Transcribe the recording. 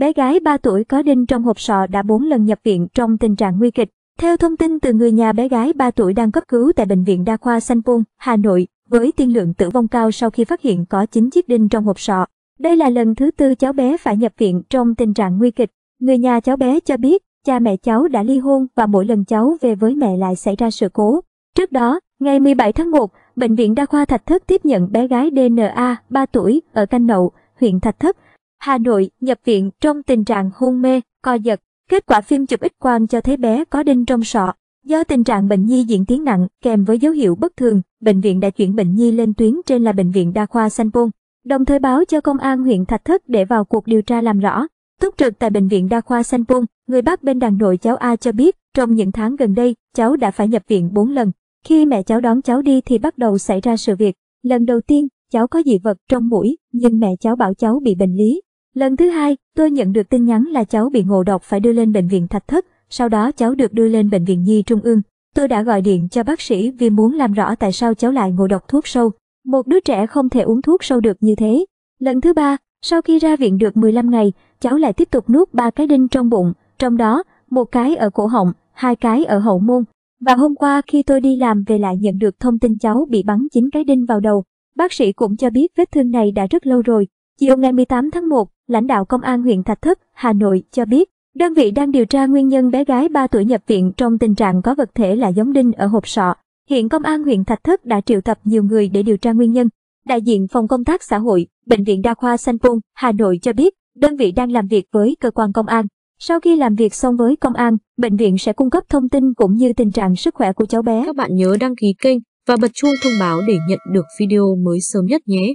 Bé gái 3 tuổi có đinh trong hộp sọ đã 4 lần nhập viện trong tình trạng nguy kịch. Theo thông tin từ người nhà bé gái 3 tuổi đang cấp cứu tại Bệnh viện Đa khoa Sanh Pôn, Hà Nội, với tiên lượng tử vong cao sau khi phát hiện có 9 chiếc đinh trong hộp sọ. Đây là lần thứ tư cháu bé phải nhập viện trong tình trạng nguy kịch. Người nhà cháu bé cho biết, cha mẹ cháu đã ly hôn và mỗi lần cháu về với mẹ lại xảy ra sự cố. Trước đó, ngày 17 tháng 1, Bệnh viện Đa khoa Thạch Thất tiếp nhận bé gái DNA 3 tuổi ở Canh Nậu, huyện Thạch Thất, Hà Nội nhập viện trong tình trạng hôn mê, co giật. Kết quả phim chụp X quang cho thấy bé có đinh trong sọ. Do tình trạng bệnh nhi diễn tiến nặng kèm với dấu hiệu bất thường, bệnh viện đã chuyển bệnh nhi lên tuyến trên là bệnh viện đa khoa Sanh Pôn, đồng thời báo cho công an huyện Thạch Thất để vào cuộc điều tra làm rõ. Túc trực tại bệnh viện đa khoa Sanh Pôn, người bác bên đàn nội cháu A cho biết, trong những tháng gần đây, cháu đã phải nhập viện 4 lần. Khi mẹ cháu đón cháu đi thì bắt đầu xảy ra sự việc. Lần đầu tiên, cháu có dị vật trong mũi, nhưng mẹ cháu bảo cháu bị bệnh lý, Lần thứ hai, tôi nhận được tin nhắn là cháu bị ngộ độc phải đưa lên bệnh viện Thạch Thất, sau đó cháu được đưa lên bệnh viện Nhi Trung ương. Tôi đã gọi điện cho bác sĩ vì muốn làm rõ tại sao cháu lại ngộ độc thuốc sâu. Một đứa trẻ không thể uống thuốc sâu được như thế. Lần thứ ba, sau khi ra viện được 15 ngày, cháu lại tiếp tục nuốt ba cái đinh trong bụng, trong đó một cái ở cổ họng, hai cái ở hậu môn. Và hôm qua khi tôi đi làm về lại nhận được thông tin cháu bị bắn chín cái đinh vào đầu. Bác sĩ cũng cho biết vết thương này đã rất lâu rồi, Chiều ngày 18 tháng 1, lãnh đạo Công an huyện Thạch Thất, Hà Nội cho biết, đơn vị đang điều tra nguyên nhân bé gái 3 tuổi nhập viện trong tình trạng có vật thể là giống đinh ở hộp sọ. Hiện Công an huyện Thạch Thất đã triệu tập nhiều người để điều tra nguyên nhân. Đại diện Phòng Công tác Xã hội, Bệnh viện Đa khoa Sanh Pôn, Hà Nội cho biết, đơn vị đang làm việc với cơ quan công an. Sau khi làm việc xong với công an, bệnh viện sẽ cung cấp thông tin cũng như tình trạng sức khỏe của cháu bé. Các bạn nhớ đăng ký kênh và bật chuông thông báo để nhận được video mới sớm nhất nhé.